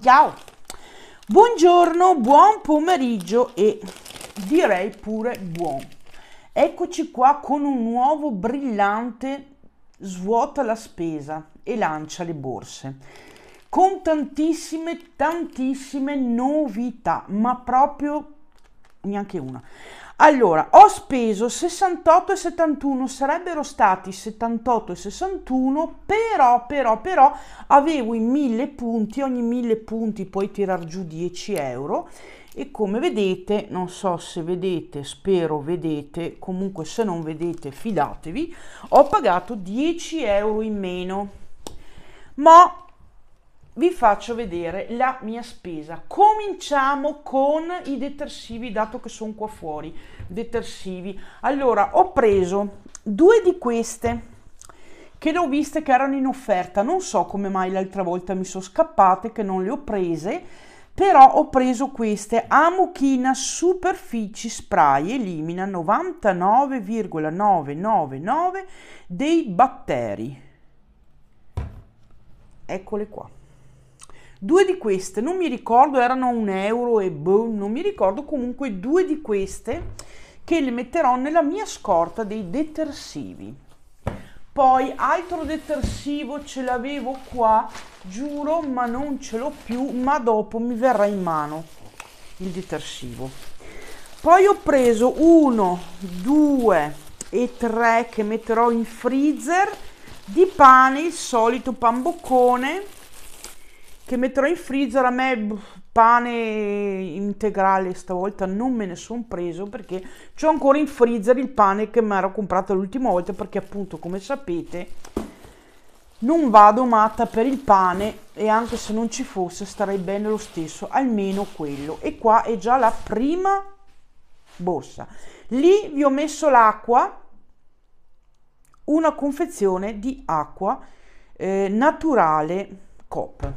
Ciao! Buongiorno, buon pomeriggio e direi pure buon. Eccoci qua con un nuovo brillante svuota la spesa e lancia le borse con tantissime tantissime novità ma proprio neanche una allora, ho speso 68 e 71, sarebbero stati 78 e 61, però, però, però, avevo i 1000 punti, ogni 1000 punti puoi tirar giù 10 euro e come vedete, non so se vedete, spero vedete, comunque se non vedete fidatevi, ho pagato 10 euro in meno. Ma vi faccio vedere la mia spesa. Cominciamo con i detersivi, dato che sono qua fuori. Detersivi. Allora, ho preso due di queste che le ho viste che erano in offerta. Non so come mai l'altra volta mi sono scappate, che non le ho prese, però ho preso queste Amuchina Superfici Spray Elimina 99,999 dei batteri. Eccole qua. Due di queste, non mi ricordo, erano un euro e boh, non mi ricordo, comunque due di queste che le metterò nella mia scorta dei detersivi. Poi altro detersivo ce l'avevo qua, giuro, ma non ce l'ho più, ma dopo mi verrà in mano il detersivo. Poi ho preso uno, due e tre che metterò in freezer di pane, il solito pan boccone che metterò in freezer a me boh, pane integrale stavolta non me ne sono preso perché ho ancora in freezer il pane che mi ero comprato l'ultima volta perché appunto come sapete non vado matta per il pane e anche se non ci fosse starei bene lo stesso almeno quello e qua è già la prima borsa lì vi ho messo l'acqua una confezione di acqua eh, naturale cop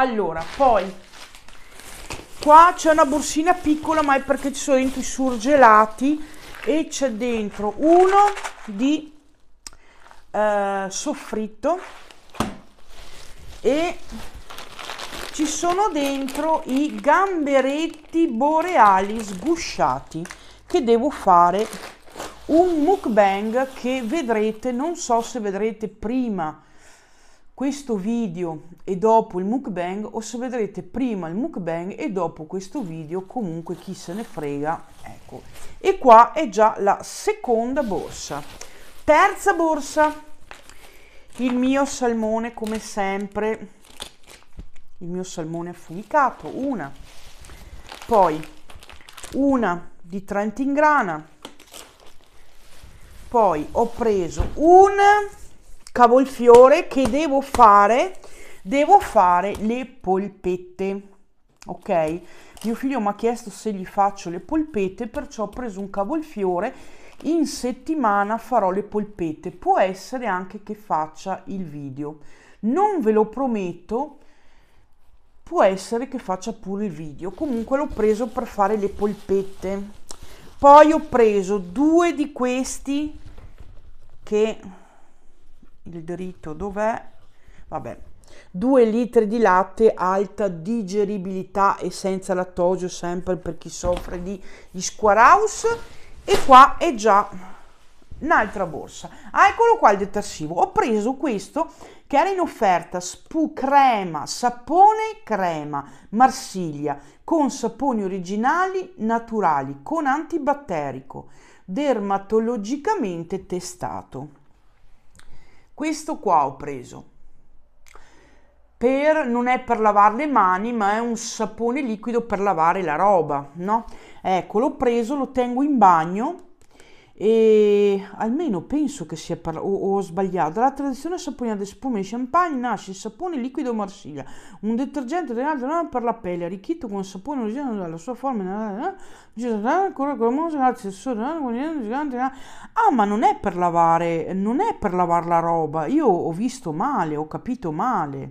allora, poi qua c'è una borsina piccola, ma è perché ci sono dentro i surgelati e c'è dentro uno di eh, soffritto e ci sono dentro i gamberetti boreali sgusciati che devo fare un mukbang che vedrete, non so se vedrete prima questo video e dopo il mukbang o se vedrete prima il mukbang e dopo questo video comunque chi se ne frega ecco e qua è già la seconda borsa terza borsa il mio salmone come sempre il mio salmone affumicato una poi una di trentingrana poi ho preso un cavolfiore che devo fare devo fare le polpette ok mio figlio mi ha chiesto se gli faccio le polpette perciò ho preso un cavolfiore in settimana farò le polpette può essere anche che faccia il video non ve lo prometto può essere che faccia pure il video comunque l'ho preso per fare le polpette poi ho preso due di questi che il dritto dov'è? Vabbè. 2 litri di latte, alta digeribilità e senza lattosio, sempre per chi soffre di, di squaraus. E qua è già un'altra borsa. Ah, eccolo qua il detersivo. Ho preso questo che era in offerta, spu crema, sapone crema, Marsiglia, con saponi originali naturali, con antibatterico, dermatologicamente testato. Questo qua ho preso. Per, non è per lavare le mani, ma è un sapone liquido per lavare la roba, no? Ecco, l'ho preso, lo tengo in bagno e almeno penso che sia parla- o, o sbagliato. La tradizione saponiata di spume e champagne nasce il sapone liquido Marsiglia, un detergente denominato per la pelle, arricchito con sapone originale dalla sua forma ancora Ah, ma non è per lavare, non è per lavare la roba. Io ho visto male, ho capito male.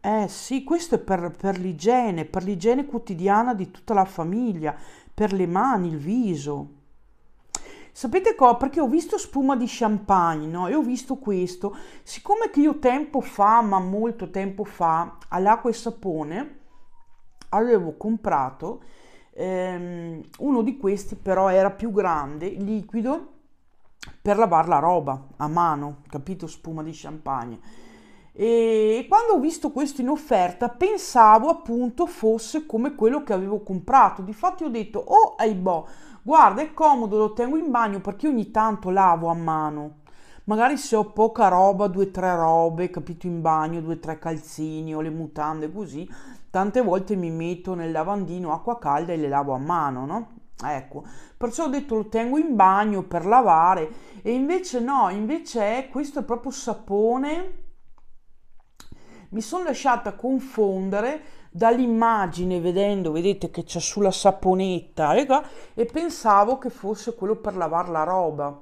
Eh sì, questo è per, per l'igiene, per l'igiene quotidiana di tutta la famiglia, per le mani, il viso. Sapete cosa? Perché ho visto spuma di champagne, no? E ho visto questo. Siccome che io tempo fa, ma molto tempo fa, all'acqua e sapone, avevo comprato ehm, uno di questi, però era più grande, liquido, per lavare la roba a mano, capito? Spuma di champagne. E quando ho visto questo in offerta pensavo appunto fosse come quello che avevo comprato. Difatti ho detto, oh ai boh, Guarda, è comodo, lo tengo in bagno perché ogni tanto lavo a mano. Magari se ho poca roba, due o tre robe, capito, in bagno, due o tre calzini o le mutande, così, tante volte mi metto nel lavandino acqua calda e le lavo a mano, no? Ecco, perciò ho detto lo tengo in bagno per lavare e invece no, invece è questo è proprio sapone. Mi sono lasciata confondere dall'immagine vedendo, vedete che c'è sulla saponetta regà, e pensavo che fosse quello per lavare la roba.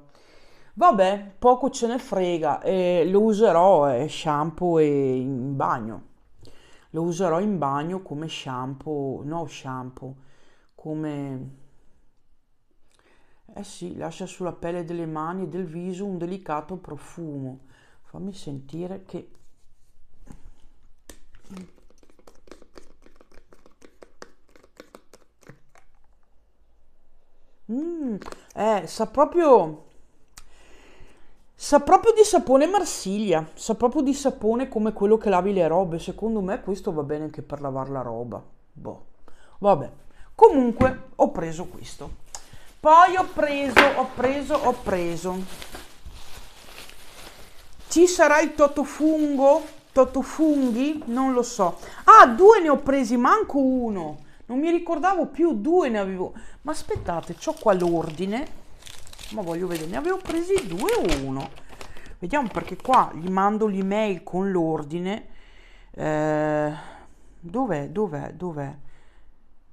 Vabbè, poco ce ne frega, eh, lo userò eh, shampoo e in bagno. Lo userò in bagno come shampoo, no shampoo, come... Eh sì, lascia sulla pelle delle mani e del viso un delicato profumo. Fammi sentire che Mm, eh, sa proprio... Sa proprio di sapone Marsiglia, sa proprio di sapone come quello che lavi le robe. Secondo me questo va bene anche per lavare la roba. Boh, vabbè. Comunque ho preso questo. Poi ho preso, ho preso, ho preso. Ci sarà il totofungo? Totofunghi? Non lo so. Ah, due ne ho presi, manco uno. Non mi ricordavo più, due ne avevo. Ma aspettate, ho qua l'ordine. Ma voglio vedere, ne avevo presi due o uno. Vediamo perché qua gli mando l'email con l'ordine. Eh, dov'è, dov'è, dov'è?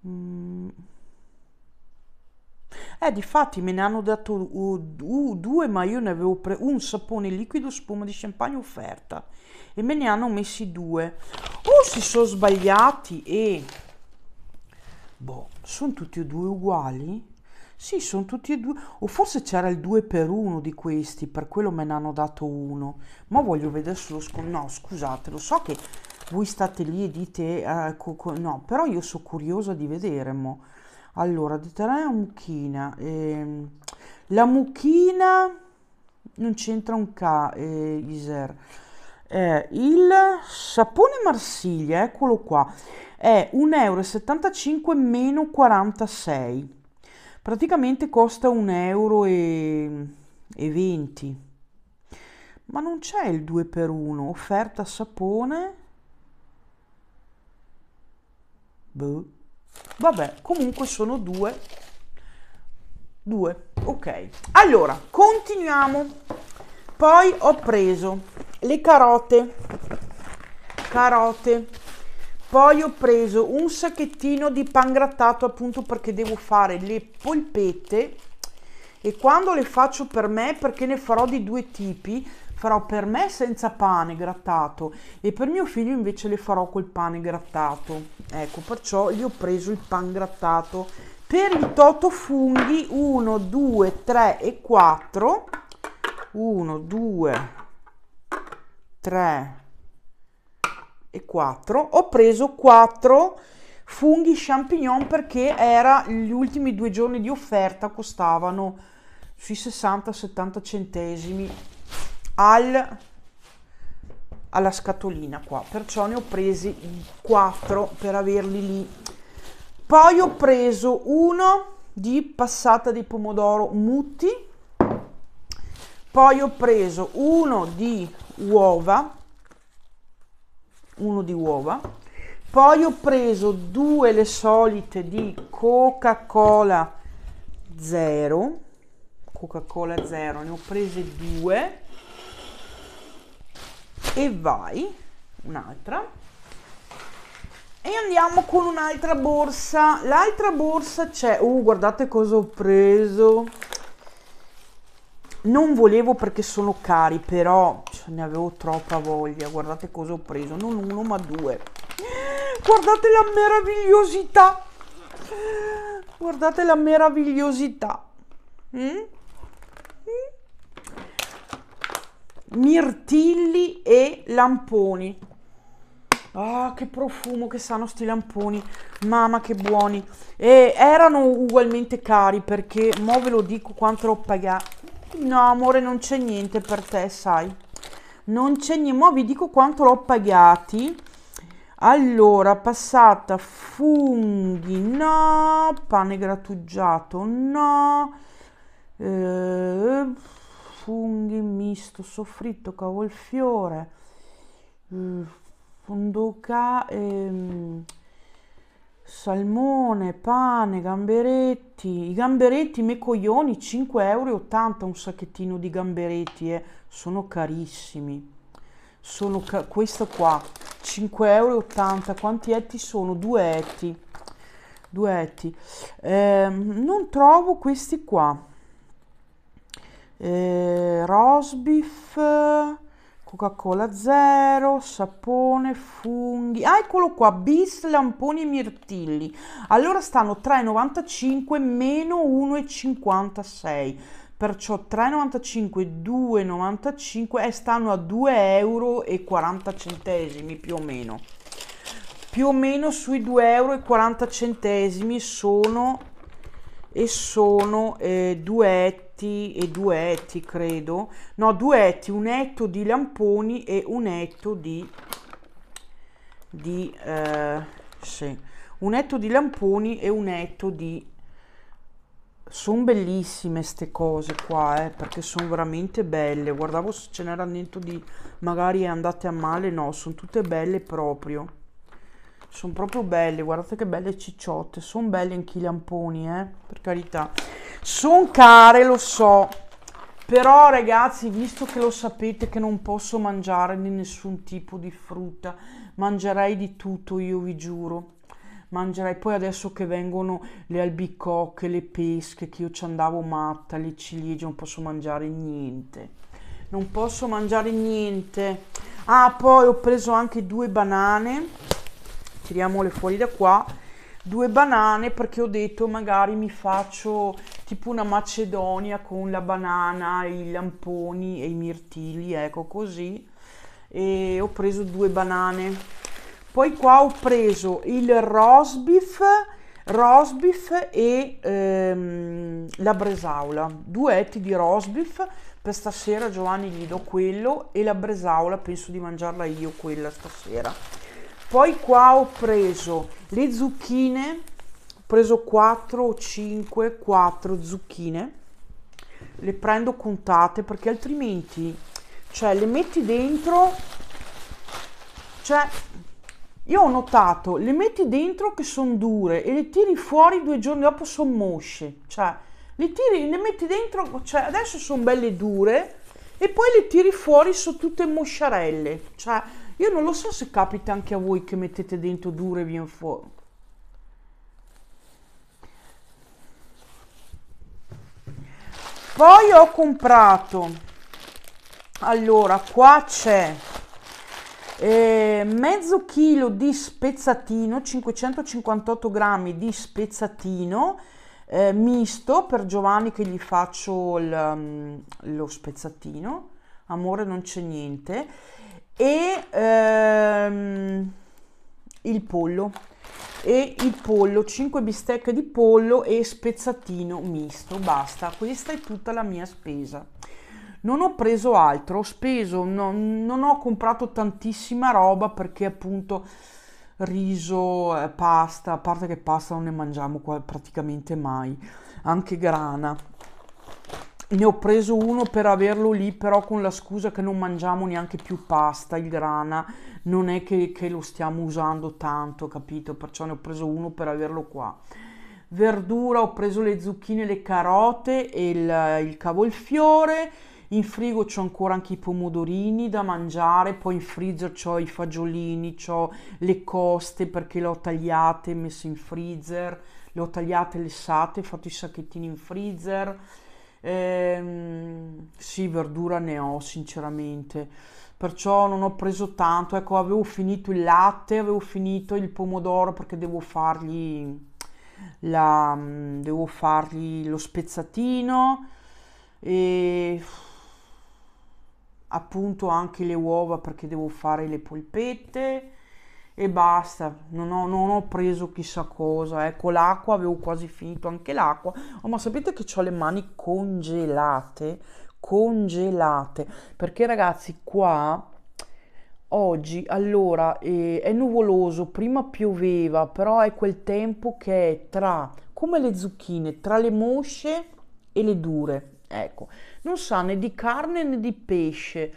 Mm. Eh, di fatti me ne hanno dato uh, uh, due, ma io ne avevo pre- un sapone liquido spuma di champagne offerta e me ne hanno messi due. O oh, si sono sbagliati e eh. Boh, sono tutti e due uguali? Sì, sono tutti e due. O forse c'era il 2 per 1 di questi, per quello me ne hanno dato uno. Ma voglio vedere solo... Sc- no, scusate, lo so che voi state lì e dite... Eh, no, però io sono curiosa di vedere, mo. Allora, di terra eh, mucchina. Eh, la mucchina... Non c'entra un ca, eh, Iser eh, il sapone Marsiglia, eccolo qua, è 1,75 euro meno 46. Praticamente costa 1,20 euro. E, e 20. Ma non c'è il 2 per 1 offerta sapone. Boh. Vabbè, comunque sono due. Due. Ok. Allora, continuiamo. Poi ho preso le carote carote poi ho preso un sacchettino di grattato appunto perché devo fare le polpette e quando le faccio per me perché ne farò di due tipi farò per me senza pane grattato e per mio figlio invece le farò col pane grattato ecco perciò gli ho preso il pan grattato per il toto funghi 1 2 3 e 4 1 2 3 e 4. Ho preso 4 funghi champignon perché era gli ultimi due giorni di offerta costavano sui 60-70 centesimi al, alla scatolina qua perciò ne ho presi 4 per averli lì poi ho preso uno di passata di pomodoro mutti poi ho preso uno di uova, uno di uova, poi ho preso due le solite di Coca-Cola zero, Coca-Cola zero, ne ho prese due e vai, un'altra. E andiamo con un'altra borsa. L'altra borsa c'è... Oh, guardate cosa ho preso. Non volevo perché sono cari, però Cazzo, ne avevo troppa voglia. Guardate cosa ho preso. Non uno, ma due. Guardate la meravigliosità. Guardate la meravigliosità. Mm? mm? mirtilli e lamponi. Ah, che profumo che sanno sti lamponi. Mamma che buoni. E erano ugualmente cari perché mo ve lo dico quanto l'ho pagato. No, amore, non c'è niente per te, sai non c'è niente ma vi dico quanto l'ho pagati allora passata funghi no pane grattugiato no eh, funghi misto soffritto cavolfiore fondoca ehm, ehm salmone, pane, gamberetti. I gamberetti, me coglioni, 5,80 euro un sacchettino di gamberetti, eh. sono carissimi. Sono ca questo qua, 5,80 euro. Quanti etti sono? Due etti. Due etti. Eh, non trovo questi qua. Eh, roast beef Coca-Cola zero, sapone, funghi. Ah, eccolo qua, bis, lamponi e mirtilli. Allora stanno 3,95 meno 1,56. Perciò 3,95, 2,95 e eh, stanno a 2,40 euro più o meno. Più o meno sui 2,40 euro sono e sono eh, 2,30 etti e due etti credo no due etti un etto di lamponi e un etto di di eh, sì. un etto di lamponi e un etto di sono bellissime queste cose qua eh, perché sono veramente belle guardavo se ce n'era niente di magari andate a male no sono tutte belle proprio sono proprio belle, guardate che belle cicciotte, sono belle anche i lamponi, eh, per carità. Sono care, lo so, però ragazzi, visto che lo sapete che non posso mangiare di nessun tipo di frutta, mangerei di tutto, io vi giuro. Mangerei poi adesso che vengono le albicocche, le pesche, che io ci andavo matta, le ciliegie, non posso mangiare niente. Non posso mangiare niente. Ah, poi ho preso anche due banane tiriamole fuori da qua due banane perché ho detto magari mi faccio tipo una macedonia con la banana, i lamponi e i mirtilli, ecco così. E ho preso due banane. Poi qua ho preso il roast beef, roast beef e ehm, la bresaola. Due etti di roast beef, per stasera Giovanni gli do quello e la bresaola penso di mangiarla io quella stasera poi qua ho preso le zucchine ho preso 4 o 5 4 zucchine le prendo contate perché altrimenti cioè le metti dentro cioè io ho notato le metti dentro che sono dure e le tiri fuori due giorni dopo sono mosce cioè le tiri le metti dentro cioè adesso sono belle dure e poi le tiri fuori sono tutte mosciarelle cioè io non lo so se capita anche a voi che mettete dentro duro e viene fuori. Poi ho comprato, allora qua c'è eh, mezzo chilo di spezzatino, 558 grammi di spezzatino eh, misto per Giovanni che gli faccio il, mm, lo spezzatino, amore non c'è niente e ehm, il pollo e il pollo 5 bistecche di pollo e spezzatino misto basta questa è tutta la mia spesa non ho preso altro ho speso no, non ho comprato tantissima roba perché appunto riso eh, pasta a parte che pasta non ne mangiamo qua praticamente mai anche grana ne ho preso uno per averlo lì, però con la scusa che non mangiamo neanche più pasta, il grana, non è che, che lo stiamo usando tanto, capito? Perciò ne ho preso uno per averlo qua. Verdura, ho preso le zucchine, le carote e il, il cavolfiore. In frigo c'ho ancora anche i pomodorini da mangiare, poi in freezer c'ho i fagiolini, c'ho le coste perché le ho tagliate, messe in freezer, le ho tagliate, lessate, ho fatto i sacchettini in freezer Ehm, sì, verdura ne ho sinceramente, perciò non ho preso tanto. Ecco, avevo finito il latte, avevo finito il pomodoro perché devo fargli, la, mm, devo fargli lo spezzatino e appunto anche le uova perché devo fare le polpette e basta, non ho, non ho, preso chissà cosa, ecco l'acqua avevo quasi finito anche l'acqua, oh, ma sapete che ho le mani congelate, congelate, perché ragazzi qua oggi allora eh, è nuvoloso, prima pioveva, però è quel tempo che è tra, come le zucchine, tra le mosce e le dure, Ecco, non sa né di carne né di pesce,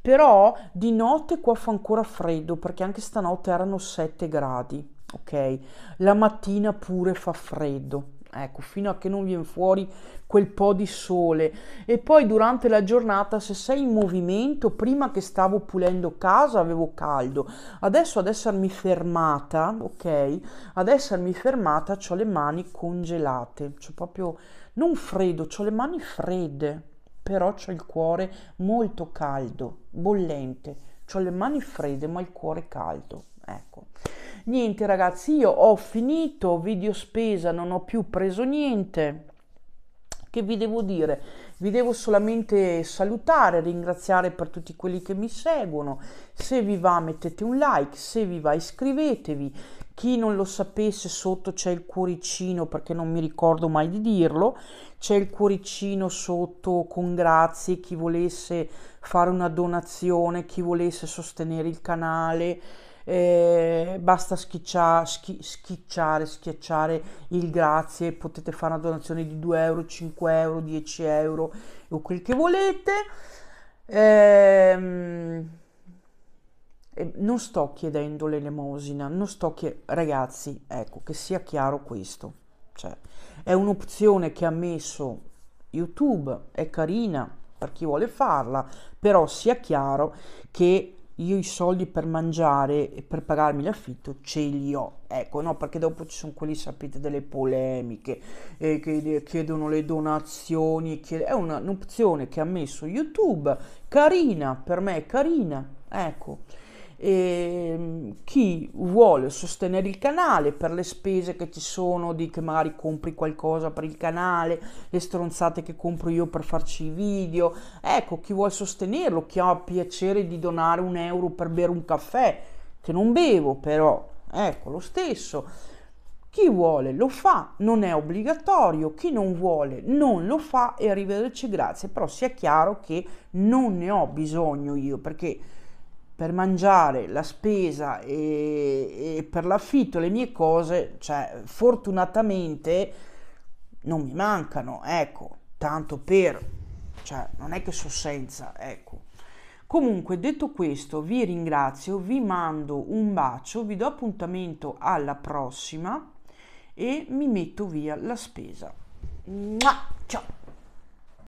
però di notte qua fa ancora freddo perché anche stanotte erano 7 gradi, ok? La mattina pure fa freddo, ecco, fino a che non viene fuori quel po' di sole. E poi durante la giornata, se sei in movimento, prima che stavo pulendo casa avevo caldo, adesso ad essermi fermata, ok? Ad essermi fermata ho le mani congelate, cioè proprio non freddo, ho le mani fredde, però ho il cuore molto caldo, bollente. Ho le mani fredde ma il cuore caldo. Ecco. Niente ragazzi, io ho finito video spesa, non ho più preso niente. Che vi devo dire? Vi devo solamente salutare, ringraziare per tutti quelli che mi seguono. Se vi va mettete un like, se vi va iscrivetevi chi non lo sapesse sotto c'è il cuoricino perché non mi ricordo mai di dirlo c'è il cuoricino sotto con grazie chi volesse fare una donazione chi volesse sostenere il canale eh, basta schiccia, schi, schicciare schiacciare il grazie potete fare una donazione di 2 euro 5 euro 10 euro o quel che volete ehm e non sto chiedendo l'elemosina, non sto chiedendo... Ragazzi, ecco, che sia chiaro questo. Cioè, è un'opzione che ha messo YouTube, è carina per chi vuole farla, però sia chiaro che io i soldi per mangiare e per pagarmi l'affitto ce li ho. Ecco, no, perché dopo ci sono quelli, sapete, delle polemiche e eh, che chiedono le donazioni. Chied- è una, un'opzione che ha messo YouTube, carina, per me è carina, ecco. E ehm, chi vuole sostenere il canale per le spese che ci sono, di che magari compri qualcosa per il canale, le stronzate che compro io per farci i video, ecco chi vuole sostenerlo, chi ha piacere di donare un euro per bere un caffè, che non bevo però, ecco lo stesso. Chi vuole lo fa, non è obbligatorio, chi non vuole non lo fa e arrivederci, grazie, però sia chiaro che non ne ho bisogno io perché per mangiare, la spesa e, e per l'affitto, le mie cose, cioè fortunatamente non mi mancano, ecco, tanto per, cioè non è che so senza, ecco. Comunque, detto questo, vi ringrazio, vi mando un bacio, vi do appuntamento alla prossima e mi metto via la spesa. Mua! Ciao!